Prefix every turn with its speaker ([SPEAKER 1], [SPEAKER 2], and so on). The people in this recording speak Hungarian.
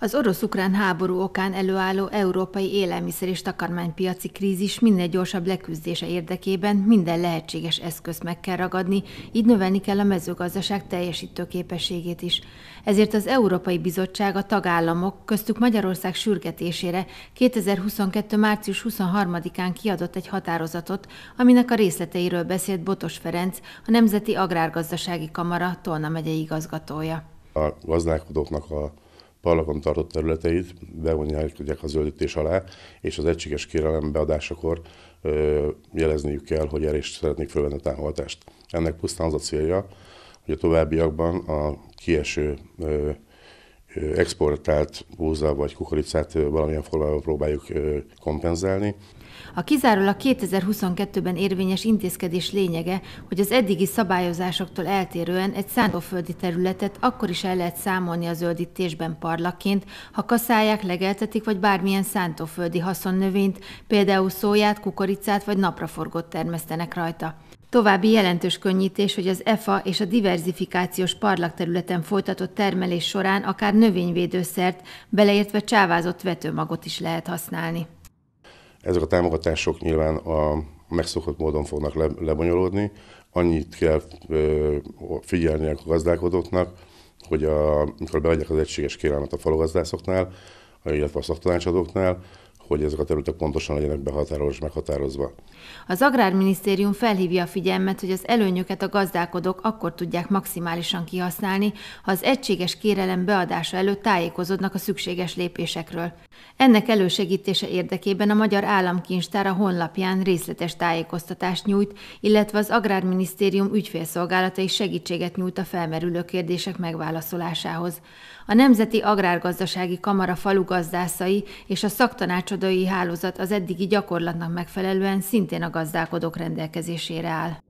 [SPEAKER 1] Az orosz-ukrán háború okán előálló európai élelmiszer és takarmánypiaci krízis minden gyorsabb leküzdése érdekében minden lehetséges eszközt meg kell ragadni, így növelni kell a mezőgazdaság teljesítő képességét is. Ezért az Európai Bizottság a tagállamok, köztük Magyarország sürgetésére 2022. március 23-án kiadott egy határozatot, aminek a részleteiről beszélt Botos Ferenc, a Nemzeti Agrárgazdasági Kamara Tolna megyei igazgatója.
[SPEAKER 2] A gazdálkodóknak a parlakon tartott területeit bevonják a zöldítés alá, és az egységes kérelem beadásakor ö, jelezniük kell, hogy erre is szeretnék fölvenni a támogatást. Ennek pusztán az a célja, hogy a továbbiakban a kieső ö, exportált búza vagy kukoricát valamilyen formában próbáljuk kompenzálni.
[SPEAKER 1] A kizárólag 2022-ben érvényes intézkedés lényege, hogy az eddigi szabályozásoktól eltérően egy szántóföldi területet akkor is el lehet számolni a zöldítésben parlaként, ha kaszálják, legeltetik vagy bármilyen szántóföldi haszonnövényt, például szóját, kukoricát vagy napraforgót termesztenek rajta. További jelentős könnyítés, hogy az EFA és a diverzifikációs parlagterületen folytatott termelés során akár növényvédőszert, beleértve csávázott vetőmagot is lehet használni.
[SPEAKER 2] Ezek a támogatások nyilván a megszokott módon fognak le, lebonyolódni. Annyit kell ö, figyelni a gazdálkodóknak, hogy a, amikor beadják az egységes kérelmet a falugazdászoknál, illetve a szaktanácsadóknál, hogy ezek a területek pontosan legyenek behatárolva és meghatározva.
[SPEAKER 1] Az Agrárminisztérium felhívja a figyelmet, hogy az előnyöket a gazdálkodók akkor tudják maximálisan kihasználni, ha az egységes kérelem beadása előtt tájékozódnak a szükséges lépésekről. Ennek elősegítése érdekében a Magyar Államkincstár a honlapján részletes tájékoztatást nyújt, illetve az Agrárminisztérium ügyfélszolgálata is segítséget nyújt a felmerülő kérdések megválaszolásához. A Nemzeti Agrárgazdasági Kamara falugazdászai és a szaktanácsadói hálózat az eddigi gyakorlatnak megfelelően szintén a gazdálkodók rendelkezésére áll.